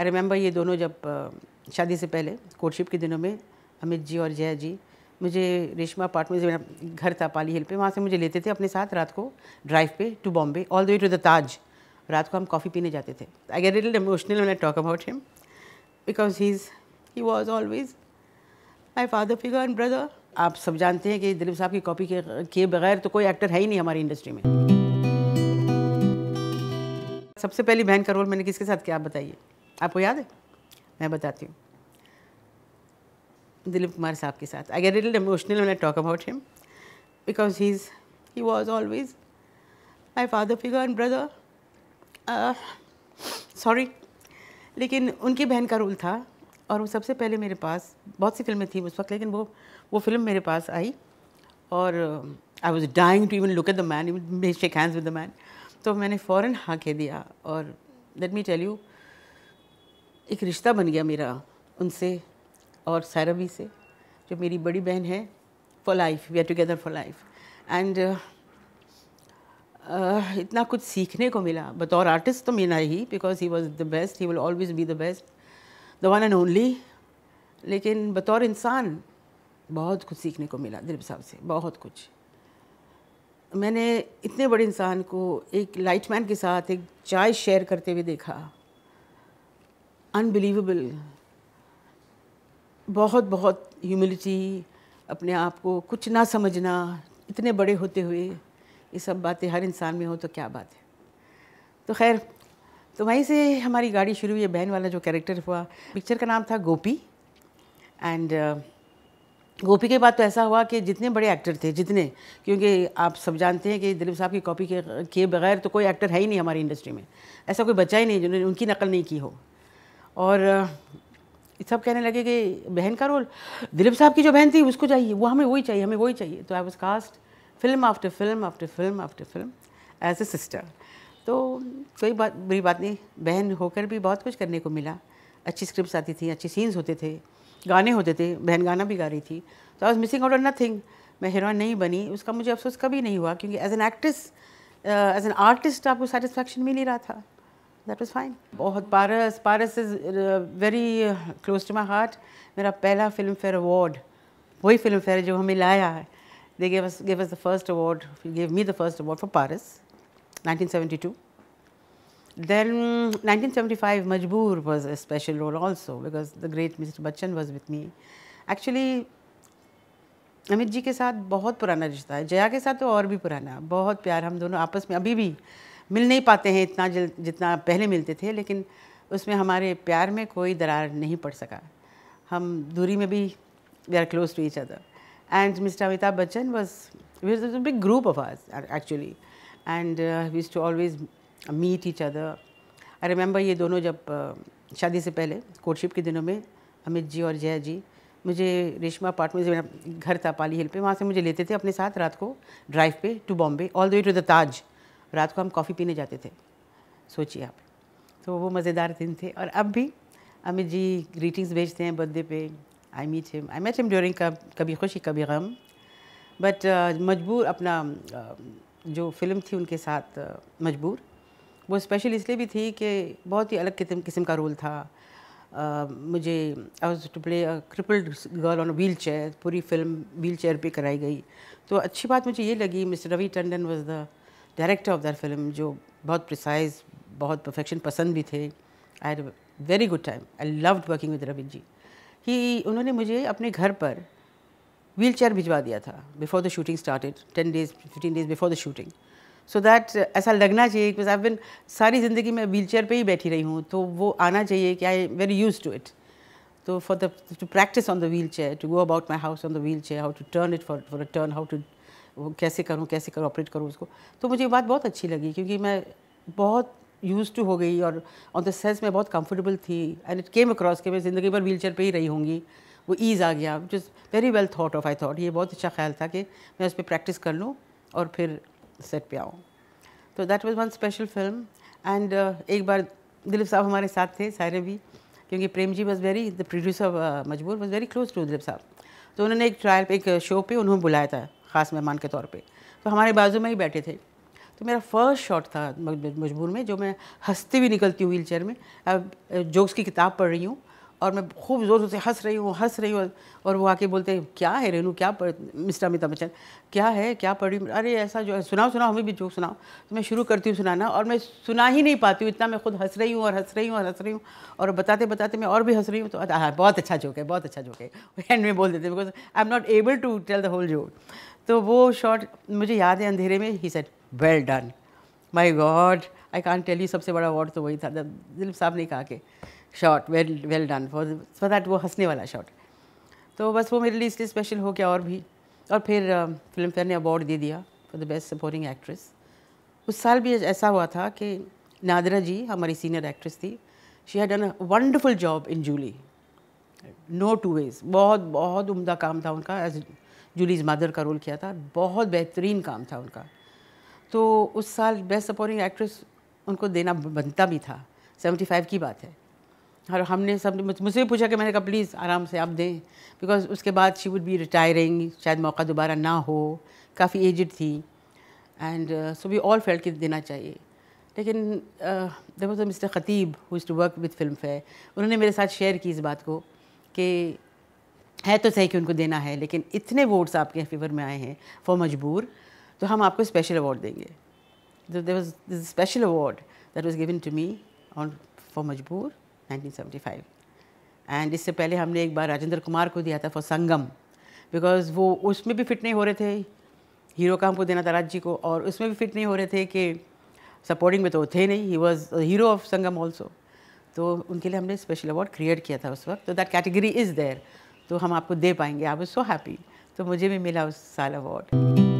आई remember ये दोनों जब शादी से पहले कोर्टशिप के दिनों में अमित जी और जया जी मुझे रेशमा अपार्टमेंट मेरा घर था पाली हिल पे वहाँ से मुझे लेते थे अपने साथ रात को ड्राइव पे to Bombay all the way to the Taj रात को हम कॉफ़ी पीने जाते थे I get little emotional I talk about him because he is he was always my father figure and brother आप सब जानते हैं कि दिलीप साहब की कॉपी के, के बगैर तो कोई एक्टर है ही नहीं हमारी इंडस्ट्री में सबसे पहली बहन का रोल मैंने किसके साथ क्या बताइए आपको याद है मैं बताती हूँ दिलीप कुमार साहब के साथ I get emotional when I talk about him because he is he was always my father figure and brother sorry लेकिन उनकी बहन का रोल था और वो सबसे पहले मेरे पास बहुत सी फिल्में थी उस वक्त लेकिन वो वो फिल्म मेरे पास आई और I was dying to even look at the man shake hands with the man तो मैंने फ़ौरन हाँ कह दिया और लेट मी टेल यू एक रिश्ता बन गया मेरा उनसे और सैरवी से जो मेरी बड़ी बहन है for life we are together for life and इतना कुछ सीखने को मिला बतौर आर्टिस्ट तो मिला ही because he was the best he will always be the best the one and only लेकिन बतौर इंसान बहुत कुछ सीखने को मिला दिलीप साहब से बहुत कुछ मैंने इतने बड़े इंसान को एक लाइटमैन के साथ एक चाय शेयर करते हुए देखा अनबिलीवेबल बहुत बहुत ह्यूमिलिटी अपने आप को कुछ ना समझना इतने बड़े होते हुए ये सब बातें हर इंसान में हो तो क्या बात है तो खैर तो वहीं से हमारी गाड़ी शुरू हुई बहन वाला जो कैरेक्टर हुआ पिक्चर का नाम था गोपी एंड uh, गोपी के बाद तो ऐसा हुआ कि जितने बड़े एक्टर थे जितने क्योंकि आप सब जानते हैं कि दिलीप साहब की कॉपी के, के बगैर तो कोई एक्टर है ही नहीं हमारी इंडस्ट्री में ऐसा कोई बचा ही नहीं जिन्होंने उनकी नकल नहीं की हो और सब कहने लगे कि बहन का रोल दिलीप साहब की जो बहन थी उसको चाहिए वो हमें वही चाहिए हमें वही चाहिए तो I was cast film after film after film after film as a sister तो कोई बात बुरी बात नहीं बहन होकर भी बहुत कुछ करने को मिला अच्छी स्क्रिप्ट आती थी अच्छे सीन्स होते थे गाने होते थे बहन गाना भी गा रही थी तो I was missing out on nothing मैं हीरोइन नहीं बनी उसका मुझे अफसोस कभी नहीं हुआ क्योंकि as an actress as an artist आपको सेटिस्फैक्शन मिल ही रहा था दैट वाज फाइन बहुत Paras Paras is very close to my heart मेरा पहला फिल्म फेयर अवार्ड वही फिल्म फेयर जो हमें लाया है they gave us gave us the first award gave me the first award for Paras 1972 then 1975 majboor was a special role also because the great mr bachchan was with me actually Amit ji के साथ बहुत पुराना रिश्ता है जया के साथ तो और भी पुराना बहुत प्यार हम दोनों आपस में अभी भी मिल नहीं पाते हैं इतना जल जितना पहले मिलते थे लेकिन उसमें हमारे प्यार में कोई दरार नहीं पड़ सका हम दूरी में भी we are close to each other and mister Amitabh Bachchan was we big group of us actually and we'd to always meet each other I remember ये दोनों जब uh, शादी से पहले कोर्टशिप के दिनों में अमित जी और जया जी मुझे रेशमा अपार्टमेंट मेरा घर था पाली हिल पे वहाँ से मुझे लेते थे अपने साथ रात को ड्राइव पे to Bombay all the way to the Taj रात को हम कॉफ़ी पीने जाते थे सोचिए आप तो वो मज़ेदार दिन थे और अब भी अमित जी ग्रीटिंग्स भेजते हैं बर्थडे पे I meet him I met him during Kabhi Khushi कभी गम बट uh, मजबूर अपना uh, जो फिल्म थी उनके साथ uh, मजबूर वो स्पेशल इसलिए भी थी कि बहुत ही अलग किस्म किस्म का रोल था uh, मुझे I was to play crippled girl on wheelchair पूरी फिल्म व्हील चेयर पर कराई गई तो अच्छी बात मुझे ये लगी mister Ravi Tandon was the director of that film जो बहुत प्रिसाइज बहुत परफेक्शन पसंद भी थे I very good time I loved working with Ravi ji ही उन्होंने मुझे अपने घर पर व्हील चेयर भिजवा दिया था before the shooting started ten days fifteen days before the shooting so that ऐसा लगना चाहिए बिकॉज आई बिन सारी ज़िंदगी मैं व्हील चेयर पर ही बैठी रही हूँ तो वो आना चाहिए कि I very used to it तो for the to practice on the wheelchair to go about my house on the wheelchair how to turn it for for a turn how to वो कैसे करूँ कैसे करूँ operate करूँ उसको तो मुझे ये बात बहुत अच्छी लगी क्योंकि मैं बहुत यूज टू हो गई और ऑन द सेंस मैं बहुत कंफर्टेबल थी एंड इट केम अक्रॉस के मैं ज़िंदगी भर व्हील चेयर पर ही रही होंगी वो ईज़ आ गया which is very well thought of I thought ये बहुत अच्छा ख्याल था कि मैं उस पर प्रैक्टिस कर लूँ और फिर सेट पे आऊँ तो that was one special film and एक बार दिलीप साहब हमारे साथ थे सारे भी क्योंकि Prem ji was very the producer Majboor was very close to Dilip साहब तो उन्होंने एक ट्रायल एक शो पे उन्होंने बुलाया था ख़ास मेहमान के तौर पर तो हमारे बाजू में ही बैठे थे तो मेरा फर्स्ट शॉट था मजबूर में जो मैं हंसती हुई निकलती हूँ व्हील चेयर में अब जोक्स की किताब पढ़ रही हूँ और मैं खूब ज़ोर से हंस रही हूँ हंस रही हूँ और वो आके बोलते हैं क्या है रेनू क्या पढ़ मिस्टर अमिताभ बच्चन क्या है क्या पढ़ रही अरे ऐसा जो है सुनाओ सुनाओ हमें भी जो सुनाओ तो मैं शुरू करती हूँ सुनाना और मैं सुना ही नहीं पाती हूँ इतना मैं खुद हंस रही हूँ और हंस रही हूँ और हंस रही हूँ और बताते बताते मैं और भी हंस रही हूँ तो हाँ बहुत अच्छा जोक है बहुत अच्छा जोक है एंड में बोल देते because I am not able to tell the whole joke तो वो शॉट मुझे याद है अंधेरे में ही set well done my God I can tell you सबसे बड़ा अवार्ड तो वही था दिलीप साहब ने कहा कि shot well well done for for that वो हंसने वाला शॉट तो बस वो मेरे लिए इसलिए स्पेशल हो गया और भी और फिर फिल्म uh, फेयर ने अवार्ड दे दिया for the best supporting actress उस साल भी ऐसा हुआ था कि नादरा जी हमारी सीनियर एक्ट्रेस थी she had done wonderful job in Julie no two ways बहुत बहुत उम्दा काम था उनका एज जूलीज मदर का रोल किया था बहुत बेहतरीन काम था उनका तो उस साल बेस्ट सपोर्टिंग एक्ट्रेस उनको देना बनता भी था 75 की बात है और हमने सब मुझसे भी पूछा कि मैंने कहा प्लीज़ आराम से आप दें बिकॉज उसके बाद शी वुड बी रिटायरिंग शायद मौका दोबारा ना हो काफ़ी एजड थी and so we all felt कि देना चाहिए लेकिन देखो तो mister Khatib who to work with Filmfare उन्होंने मेरे साथ शेयर की इस बात को कि है तो सही कि उनको देना है लेकिन इतने वोट्स आपके फेवर में आए हैं फॉर मजबूर तो हम आपको स्पेशल अवार्ड देंगे there was special award that was given to me on for Majboor 1975 and इससे पहले हमने एक बार राजेंद्र कुमार को दिया था फॉर संगम बिकॉज वो उसमें भी फिट नहीं हो रहे थे हीरो का हमको देना था राज जी को और उसमें भी फिट नहीं हो रहे थे कि सपोर्टिंग में तो थे नहीं he was hero of Sangam also तो उनके लिए हमने स्पेशल अवार्ड क्रिएट किया था उस वक्त तो दैट कैटेगरी इज़ देयर तो हम आपको दे पाएंगे आई वॉज सो हैप्पी तो मुझे भी मिला उस साल अवार्ड